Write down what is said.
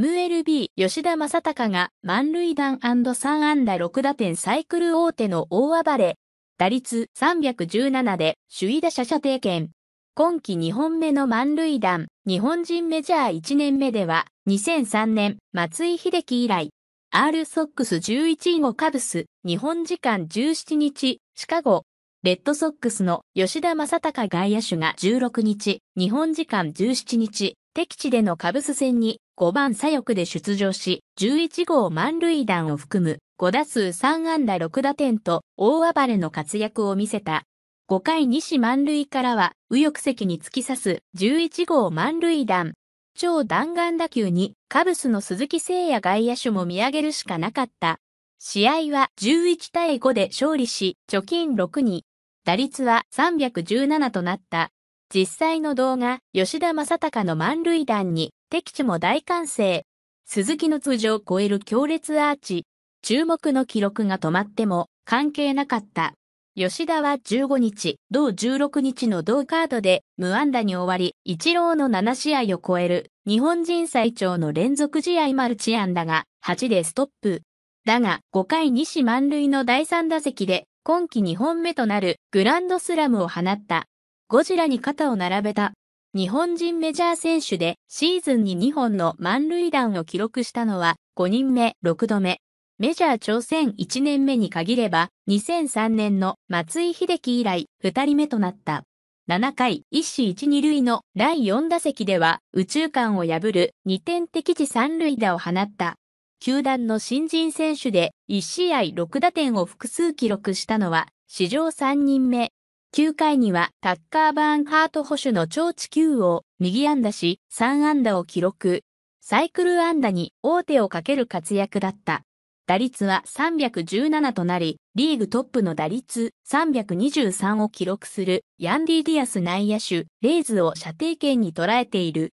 MLB 吉田正隆が満塁弾 &3 安打6打点サイクル大手の大暴れ。打率317で首位打者射程圏。今季2本目の満塁弾、日本人メジャー1年目では2003年松井秀喜以来、R ソックス11位をカブス、日本時間17日、シカゴ、レッドソックスの吉田正隆外野手が16日、日本時間17日、敵地でのカブス戦に5番左翼で出場し、11号満塁弾を含む5打数3安打6打点と大暴れの活躍を見せた。5回西満塁からは右翼席に突き刺す11号満塁弾。超弾丸打球にカブスの鈴木誠也外野手も見上げるしかなかった。試合は11対5で勝利し、貯金6に、打率は317となった。実際の動画、吉田正隆の満塁弾に、敵地も大歓声。鈴木の通常を超える強烈アーチ。注目の記録が止まっても関係なかった。吉田は15日、同16日の同カードで無安打に終わり、一郎の7試合を超える日本人最長の連続試合マルチ安打が8でストップ。だが5回試満塁の第3打席で今季2本目となるグランドスラムを放った。ゴジラに肩を並べた。日本人メジャー選手でシーズンに2本の満塁弾を記録したのは5人目、6度目。メジャー挑戦1年目に限れば2003年の松井秀樹以来2人目となった。7回1死1、2塁の第4打席では宇宙間を破る2点敵地3塁打を放った。球団の新人選手で1試合6打点を複数記録したのは史上3人目9回にはタッカー・バーンハート捕手の超地球を右安打し3安打を記録。サイクル安打に大手をかける活躍だった。打率は317となり、リーグトップの打率323を記録するヤンディ・ディアス内野手、レイズを射程圏に捉えている。